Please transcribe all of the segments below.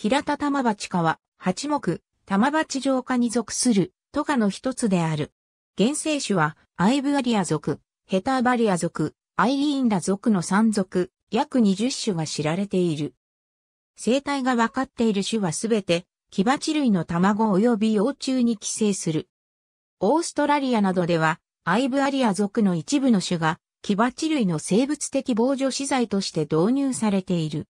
平田玉鉢科は、八目、玉鉢城下に属する、都下の一つである。原生種は、アイブアリア属、ヘターバリア属、アイリーンラ属の三属、約20種が知られている。生態が分かっている種はすべて、木鉢類の卵及び幼虫に寄生する。オーストラリアなどでは、アイブアリア属の一部の種が、木鉢類の生物的防除資材として導入されている。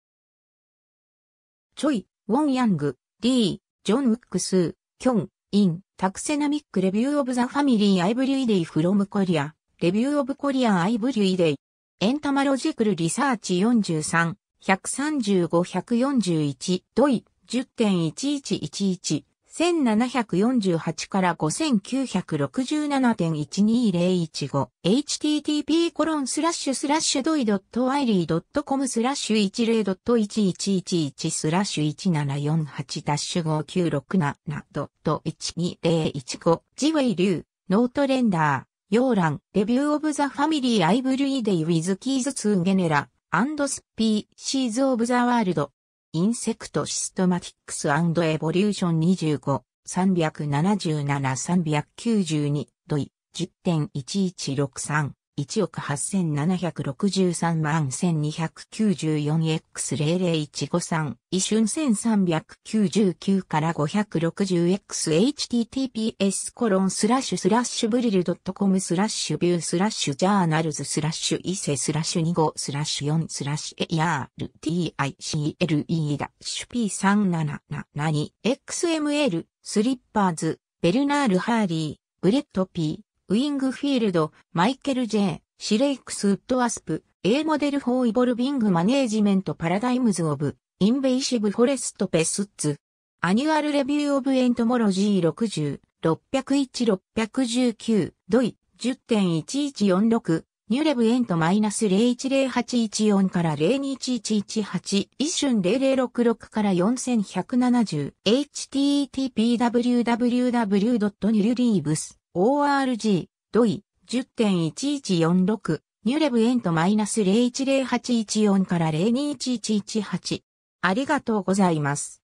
ちょい、ウォン・ヤング、D、ジョン・ウックス、キョン、イン、タクセナミック・レビュー・オブ・ザ・ファミリー・アイブリュイデイ・フロム・コリア、レビュー・オブ・コリア・アイブリュイデイ、エンタマロジクル・リサーチ43、135-141、ドイ、10.1111 1748から5967.12015 http コロンスラッシュスラッシュドイドットアイリードットコムスラッシュ10ドット1111スラッシュ1748ダッシュ5967ドット120115ジウェイリューノートレンダーヨーランレビューオブザファミリーアイブリーデイウィズキーズツーゲネラアンドスピーシーズオブザワールドインセクトシストマティックスエボリューション25、377-392、ドイ、10.1163。1億8763万 1294X00153 一瞬1399から 560XHTTPS コロンスラッシュスラッシュブリルドットコムスラッシュビュースラッシュジャーナルズスラッシュ伊勢スラッシュ2号スラッシュ4スラッシュ ARTICLE ダッシュ P3772XML スリッパーズベルナール・ハーリーブレッド P ウィングフィールド、マイケル・ジェー、シレイクス・ウッド・アスプ、A モデル・フォー・イボルビング・マネージメント・パラダイムズ・オブ、インベイシブ・フォレスト・ペスッツ、アニュアル・レビュー・オブ・エントモロジー60、601-619、ドイ、10.1146、ニュレブエントマイナス010814から021118、一瞬0066から4170、http://www.newleaves.org ドイ、10.1146、ニュレブエント0 1 0 8 1 4から0 2 1 1 1 8ありがとうございます。